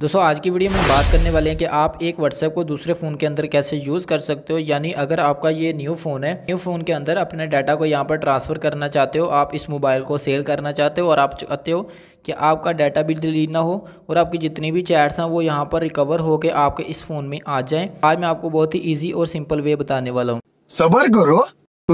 दोस्तों आज की वीडियो में बात करने वाले हैं कि आप एक व्हाट्सएप को दूसरे फ़ोन के अंदर कैसे यूज़ कर सकते हो यानी अगर आपका ये न्यू फ़ोन है न्यू फ़ोन के अंदर अपने डाटा को यहाँ पर ट्रांसफ़र करना चाहते हो आप इस मोबाइल को सेल करना चाहते हो और आप चाहते हो कि आपका डाटा भी डिलीट ना हो और आपकी जितनी भी चैट्स हैं वो यहाँ पर रिकवर होकर आपके इस फ़ोन में आ जाएँ आज मैं आपको बहुत ही ईजी और सिंपल वे बताने वाला हूँ सबर करो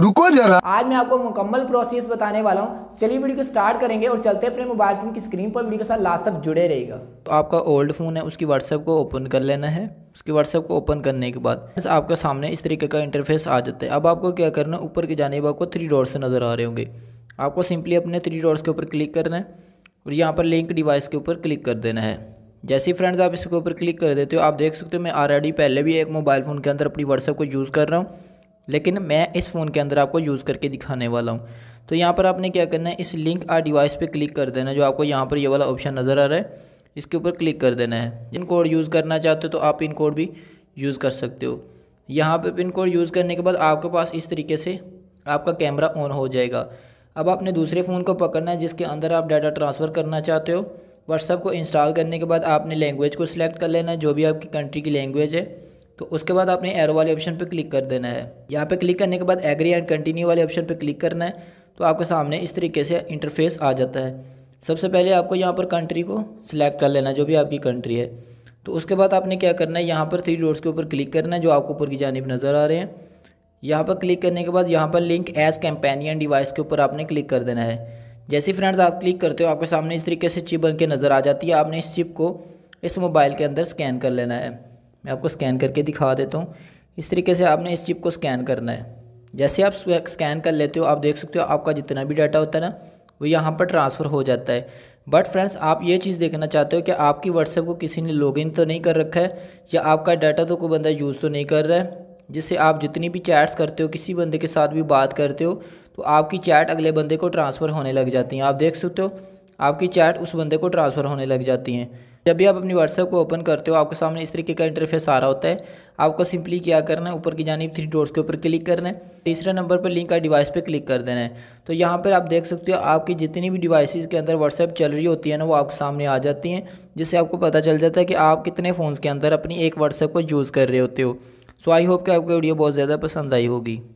रुको जरा आज मैं आपको मुकम्मल प्रोसेस बताने वाला हूँ चलिए वीडियो को स्टार्ट करेंगे और चलते अपने मोबाइल फ़ोन की स्क्रीन पर वीडियो के साथ लास्ट तक जुड़े रहेगा तो आपका ओल्ड फ़ोन है उसकी व्हाट्सएप को ओपन कर लेना है उसके व्हाट्सएप को ओपन करने के बाद आपके सामने इस तरीके का इंटरफेस आ जाता है अब आपको क्या करना है ऊपर की जानेब आपको थ्री डॉट्स नज़र आ रहे होंगे आपको सिंपली अपने थ्री डॉट्स के ऊपर क्लिक करना है और यहाँ पर लिंक डिवाइस के ऊपर क्लिक कर देना है जैसे ही फ्रेंड्स आप इसके ऊपर क्लिक कर देते हो आप देख सकते हो मैं ऑलरेडी पहले भी एक मोबाइल फ़ोन के अंदर अपनी व्हाट्सएप को यूज़ कर रहा हूँ लेकिन मैं इस फ़ोन के अंदर आपको यूज़ करके दिखाने वाला हूँ तो यहाँ पर आपने क्या करना है इस लिंक आ डिवाइस पे क्लिक कर देना जो आपको यहाँ पर ये वाला ऑप्शन नज़र आ रहा है इसके ऊपर क्लिक कर देना है पिन कोड यूज़ करना चाहते हो तो आप पिन कोड भी यूज़ कर सकते हो यहाँ पर पिन कोड यूज़ करने के बाद आपके पास इस तरीके से आपका कैमरा ऑन हो जाएगा अब आपने दूसरे फ़ोन को पकड़ना है जिसके अंदर आप डाटा ट्रांसफ़र करना चाहते हो व्हाट्सअप को इंस्टॉल करने के बाद आपने लैंग्वेज को सिलेक्ट कर लेना है जो भी आपकी कंट्री की लैंग्वेज है तो उसके बाद आपने एरो वाले ऑप्शन पर क्लिक कर देना है यहाँ पर क्लिक करने के बाद एग्री एंड कंटिन्यू वाले ऑप्शन पर क्लिक करना है तो आपके सामने इस तरीके से इंटरफेस आ जाता है सबसे पहले आपको यहाँ पर कंट्री को सिलेक्ट कर लेना है जो भी आपकी कंट्री है तो उसके बाद आपने क्या करना है यहाँ पर थ्री डोर्स के ऊपर क्लिक करना है जो आपको ऊपर की जानब नज़र आ रहे हैं यहाँ पर क्लिक करने के बाद यहाँ पर लिंक एज कैंपेनियन डिवाइस के ऊपर आपने क्लिक कर देना है जैसे फ्रेंड्स आप क्लिक करते हो आपके सामने इस तरीके से चिप बन के नज़र आ जाती है आपने इस चिप को इस मोबाइल के अंदर स्कैन कर लेना है मैं आपको स्कैन करके दिखा देता हूँ इस तरीके से आपने इस चिप को स्कैन करना है जैसे आप स्कैन कर लेते हो आप देख सकते हो आपका जितना भी डाटा होता है ना वो यहाँ पर ट्रांसफ़र हो जाता है बट फ्रेंड्स आप ये चीज़ देखना चाहते हो कि आपकी व्हाट्सएप को किसी ने लॉगिन तो नहीं कर रखा है या आपका डाटा तो कोई बंदा यूज़ तो नहीं कर रहा है जिससे आप जितनी भी चैट्स करते हो किसी बंदे के साथ भी बात करते हो तो आपकी चैट अगले बंदे को ट्रांसफ़र होने लग जाती हैं आप देख सकते हो आपकी चैट उस बंदे को ट्रांसफ़र होने लग जाती हैं जब भी आप अपनी व्हाट्सएप को ओपन करते हो आपके सामने इस तरीके का इंटरफेस आ रहा होता है आपको सिंपली क्या करना है ऊपर की जानी थ्री डोर्स के ऊपर क्लिक करना है तीसरे नंबर पर लिंक का डिवाइस पर क्लिक कर देना है तो यहाँ पर आप देख सकते हो आपकी जितनी भी डिवाइसेस के अंदर व्हाट्सएप चल रही होती है ना वो आपके सामने आ जाती हैं जिससे आपको पता चल जाता है कि आप कितने फ़ोन के अंदर अपनी एक व्हाट्सएप को यूज़ कर रहे होते हो सो आई होप कि आपको वीडियो बहुत ज़्यादा पसंद आई होगी